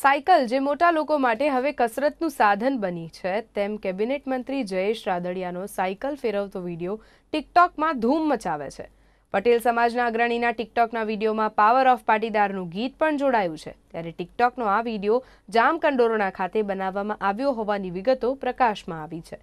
cycle જે મોટા લોકો માટે હવે કસરતનું સાધન બની છે તેમ કેબિનેટ મંત્રી જયેશ રાદડિયાનો સાયકલ ફેરવતો વિડીયો ટિકટોકમાં ધૂમ મચાવે છે પટેલ સમાજના અગ્રણીના ટિકટોકના વિડીયોમાં પાવર ઓફ પાટીદારનું ગીત પણ જોડાયું છે ત્યારે ટિકટોકનો આ વિડીયો જામકંડોરણા ખાતે બનાવવામાં આવ્યો હોવાની વિગતો પ્રકાશમાં આવી છે